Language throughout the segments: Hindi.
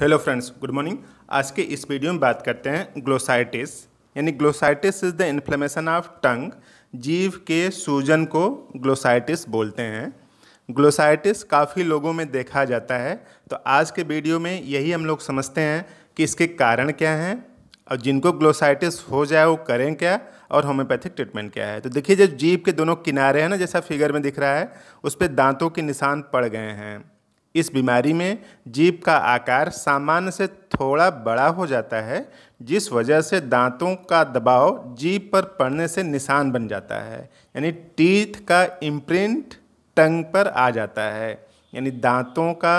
हेलो फ्रेंड्स गुड मॉर्निंग आज के इस वीडियो में बात करते हैं ग्लोसाइटिस यानी glossitis is the inflammation of tongue जीव के सूजन को ग्लोसाइटिस बोलते हैं ग्लोसाइटिस काफ़ी लोगों में देखा जाता है तो आज के वीडियो में यही हम लोग समझते हैं कि इसके कारण क्या हैं और जिनको ग्लोसाइटिस हो जाए वो करें क्या और होम्योपैथिक ट्रीटमेंट क्या है तो देखिए जब जीव के दोनों किनारे हैं ना जैसा फिगर में दिख रहा है उस पर दांतों के निशान पड़ गए हैं इस बीमारी में जीभ का आकार सामान्य से थोड़ा बड़ा हो जाता है जिस वजह से दांतों का दबाव जीभ पर पड़ने से निशान बन जाता है यानी टीथ का इम्प्रिंट टंग पर आ जाता है यानी दांतों का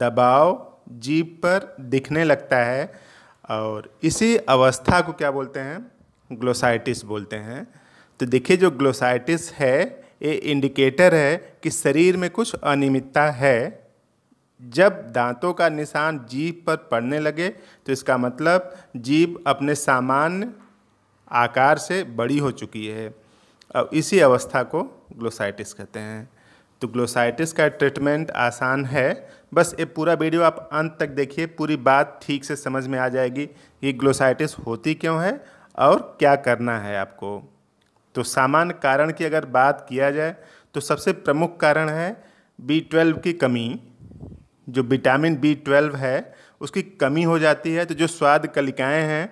दबाव जीभ पर दिखने लगता है और इसी अवस्था को क्या बोलते हैं ग्लोसाइटिस बोलते हैं तो देखिए जो ग्लोसाइटिस है ये इंडिकेटर है कि शरीर में कुछ अनियमितता है जब दांतों का निशान जीभ पर पड़ने लगे तो इसका मतलब जीभ अपने सामान्य आकार से बड़ी हो चुकी है अब इसी अवस्था को ग्लोसाइटिस कहते हैं तो ग्लोसाइटिस का ट्रीटमेंट आसान है बस ये पूरा वीडियो आप अंत तक देखिए पूरी बात ठीक से समझ में आ जाएगी कि ग्लोसाइटिस होती क्यों है और क्या करना है आपको तो सामान्य कारण की अगर बात किया जाए तो सबसे प्रमुख कारण है बी ट्वेल्व की कमी जो विटामिन बी ट्वेल्व है उसकी कमी हो जाती है तो जो स्वाद कलिकाएँ हैं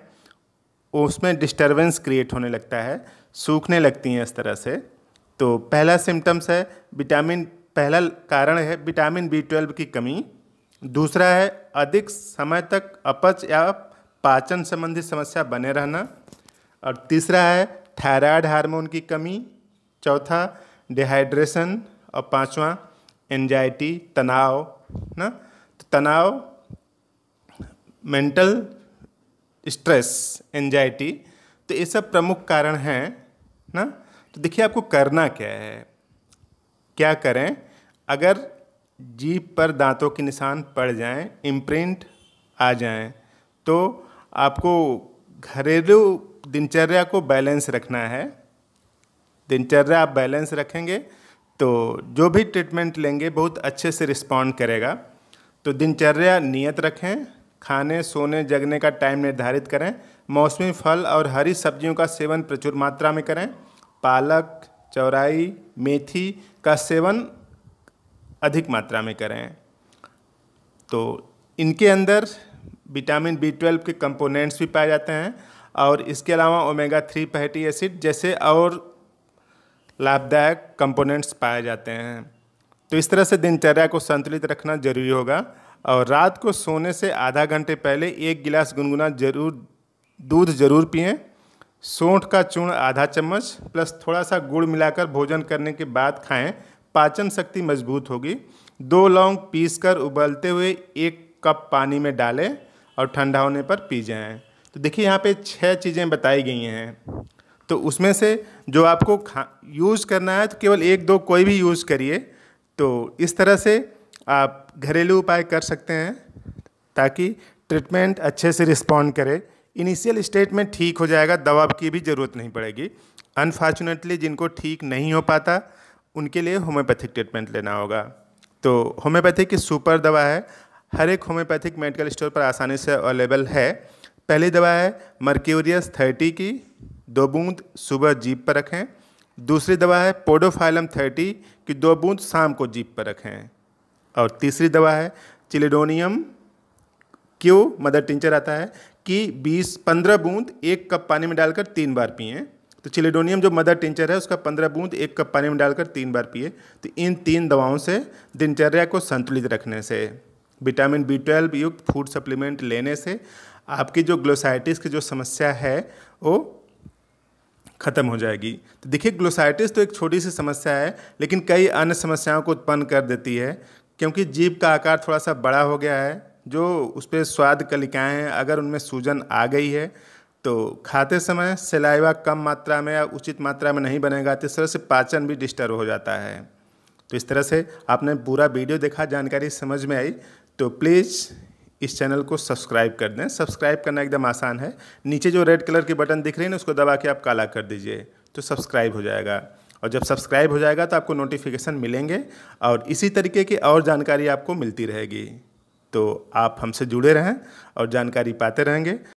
उसमें डिस्टर्बेंस क्रिएट होने लगता है सूखने लगती हैं इस तरह से तो पहला सिम्टम्स है विटामिन पहला कारण है विटामिन बी ट्वेल्व की कमी दूसरा है अधिक समय तक अपच या पाचन संबंधी समस्या बने रहना और तीसरा है थायराइड हार्मोन की कमी चौथा डिहाइड्रेशन और पांचवा एंजाइटी तनाव ना तो तनाव मेंटल स्ट्रेस एंजाइटी तो ये सब प्रमुख कारण हैं ना तो देखिए आपको करना क्या है क्या करें अगर जीप पर दांतों के निशान पड़ जाएं इम्प्रिंट आ जाएं तो आपको घरेलू दिनचर्या को बैलेंस रखना है दिनचर्या आप बैलेंस रखेंगे तो जो भी ट्रीटमेंट लेंगे बहुत अच्छे से रिस्पॉन्ड करेगा तो दिनचर्या नियत रखें खाने सोने जगने का टाइम निर्धारित करें मौसमी फल और हरी सब्जियों का सेवन प्रचुर मात्रा में करें पालक चौराई मेथी का सेवन अधिक मात्रा में करें तो इनके अंदर विटामिन बी ट्वेल्व के कंपोनेंट्स भी पाए जाते हैं और इसके अलावा ओमेगा थ्री फैटी एसिड जैसे और लाभदायक कंपोनेंट्स पाए जाते हैं तो इस तरह से दिनचर्या को संतुलित रखना जरूरी होगा और रात को सोने से आधा घंटे पहले एक गिलास गुनगुना जरूर दूध जरूर पिएं सोंठ का चूर्ण आधा चम्मच प्लस थोड़ा सा गुड़ मिलाकर भोजन करने के बाद खाएं पाचन शक्ति मजबूत होगी दो लौंग पीसकर उबलते हुए एक कप पानी में डालें और ठंडा होने पर पी जाएं तो देखिए यहाँ पे छः चीज़ें बताई गई हैं तो उसमें से जो आपको खा यूज़ करना है तो केवल एक दो कोई भी यूज़ करिए तो इस तरह से आप घरेलू उपाय कर सकते हैं ताकि ट्रीटमेंट अच्छे से रिस्पॉन्ड करे इनिशियल स्टेट में ठीक हो जाएगा दवा की भी ज़रूरत नहीं पड़ेगी अनफॉर्चुनेटली जिनको ठीक नहीं हो पाता उनके लिए होम्योपैथिक ट्रीटमेंट लेना होगा तो होम्योपैथिक की सुपर दवा है हर एक होम्योपैथिक मेडिकल स्टोर पर आसानी से अवेलेबल है पहली दवा है मर्क्यूरियस थर्टी की दो बूंद सुबह जीप पर रखें दूसरी दवा है पोडोफाइलम थर्टी कि दो बूंद शाम को जीप पर रखें और तीसरी दवा है चिलेडोनियम क्यों मदर टिंचर आता है कि 20 पंद्रह बूंद एक कप पानी में डालकर तीन बार पिए तो चिलेडोनियम जो मदर टिंचर है उसका पंद्रह बूंद एक कप पानी में डालकर तीन बार पिए तो इन तीन दवाओं से दिनचर्या को संतुलित रखने से विटामिन बी ट्वेल्व युक्त फूड सप्लीमेंट लेने से आपकी जो ग्लोसाइटिस की जो समस्या है वो खत्म हो जाएगी तो देखिए ग्लोसाइटिस तो एक छोटी सी समस्या है लेकिन कई अन्य समस्याओं को उत्पन्न कर देती है क्योंकि जीभ का आकार थोड़ा सा बड़ा हो गया है जो उस पर स्वाद कलिकाएँ हैं अगर उनमें सूजन आ गई है तो खाते समय सिलाईवा कम मात्रा में या उचित मात्रा में नहीं बनेगा तो इस तरह से पाचन भी डिस्टर्ब हो जाता है तो इस तरह से आपने पूरा वीडियो देखा जानकारी समझ में आई तो प्लीज़ इस चैनल को सब्सक्राइब कर दें सब्सक्राइब करना एकदम आसान है नीचे जो रेड कलर के बटन दिख रहे हैं ना उसको दबा के आप काला कर दीजिए तो सब्सक्राइब हो जाएगा और जब सब्सक्राइब हो जाएगा तो आपको नोटिफिकेशन मिलेंगे और इसी तरीके की और जानकारी आपको मिलती रहेगी तो आप हमसे जुड़े रहें और जानकारी पाते रहेंगे